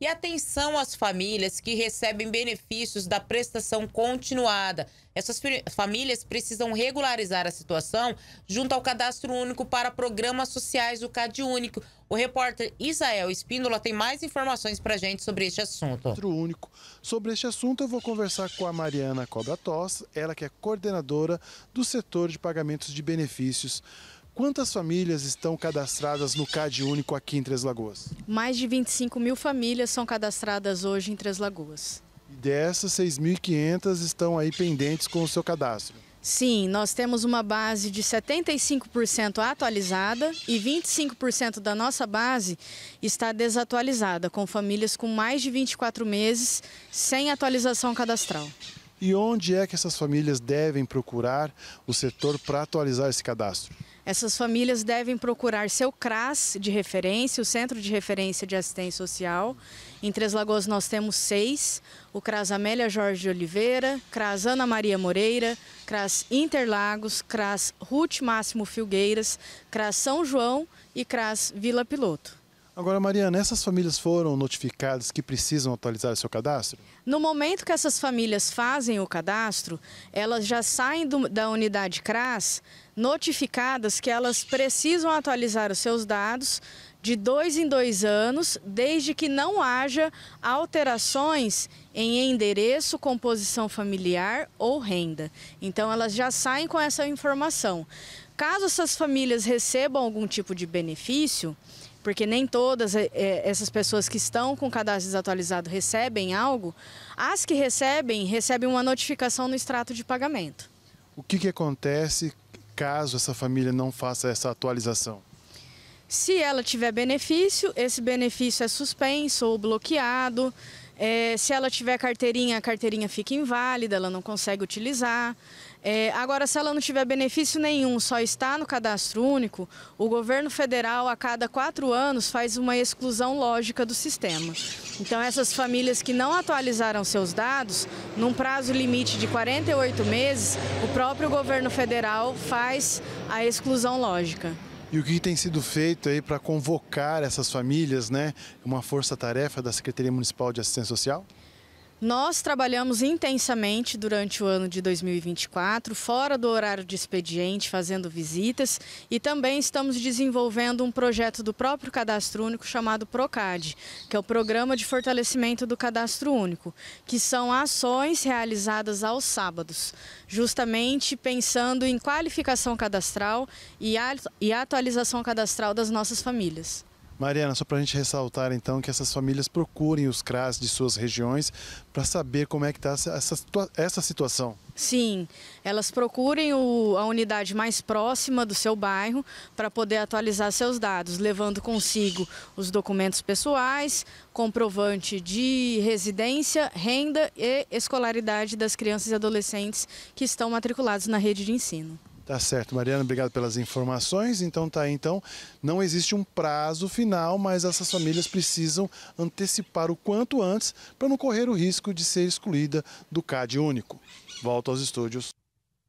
E atenção às famílias que recebem benefícios da prestação continuada. Essas famílias precisam regularizar a situação junto ao Cadastro Único para Programas Sociais do Cade Único. O repórter Isael Espíndola tem mais informações para gente sobre este assunto. Cadastro Único. Sobre este assunto, eu vou conversar com a Mariana Cobra Toss, ela que é coordenadora do setor de pagamentos de benefícios Quantas famílias estão cadastradas no CAD Único aqui em Três Lagoas? Mais de 25 mil famílias são cadastradas hoje em Três Lagoas. E dessas, 6.500 estão aí pendentes com o seu cadastro. Sim, nós temos uma base de 75% atualizada e 25% da nossa base está desatualizada, com famílias com mais de 24 meses sem atualização cadastral. E onde é que essas famílias devem procurar o setor para atualizar esse cadastro? Essas famílias devem procurar seu CRAS de referência, o Centro de Referência de Assistência Social. Em Três Lagoas nós temos seis, o CRAS Amélia Jorge de Oliveira, CRAS Ana Maria Moreira, CRAS Interlagos, CRAS Ruth Máximo Filgueiras, CRAS São João e CRAS Vila Piloto. Agora, Mariana, essas famílias foram notificadas que precisam atualizar o seu cadastro? No momento que essas famílias fazem o cadastro, elas já saem do, da unidade CRAS notificadas que elas precisam atualizar os seus dados de dois em dois anos, desde que não haja alterações em endereço, composição familiar ou renda. Então, elas já saem com essa informação. Caso essas famílias recebam algum tipo de benefício, porque nem todas eh, eh, essas pessoas que estão com cadastro desatualizado recebem algo, as que recebem, recebem uma notificação no extrato de pagamento. O que, que acontece caso essa família não faça essa atualização? Se ela tiver benefício, esse benefício é suspenso ou bloqueado. É, se ela tiver carteirinha, a carteirinha fica inválida, ela não consegue utilizar. É, agora, se ela não tiver benefício nenhum, só está no cadastro único, o governo federal, a cada quatro anos, faz uma exclusão lógica do sistema. Então, essas famílias que não atualizaram seus dados, num prazo limite de 48 meses, o próprio governo federal faz a exclusão lógica. E o que tem sido feito aí para convocar essas famílias, né? Uma força-tarefa da Secretaria Municipal de Assistência Social? Nós trabalhamos intensamente durante o ano de 2024, fora do horário de expediente, fazendo visitas e também estamos desenvolvendo um projeto do próprio Cadastro Único chamado PROCAD, que é o Programa de Fortalecimento do Cadastro Único, que são ações realizadas aos sábados, justamente pensando em qualificação cadastral e atualização cadastral das nossas famílias. Mariana, só para a gente ressaltar então que essas famílias procurem os CRAS de suas regiões para saber como é que está essa, essa situação. Sim, elas procurem o, a unidade mais próxima do seu bairro para poder atualizar seus dados, levando consigo os documentos pessoais, comprovante de residência, renda e escolaridade das crianças e adolescentes que estão matriculados na rede de ensino. Tá certo, Mariana, obrigado pelas informações. Então tá aí, então, não existe um prazo final, mas essas famílias precisam antecipar o quanto antes para não correr o risco de ser excluída do CAD único. Volto aos estúdios.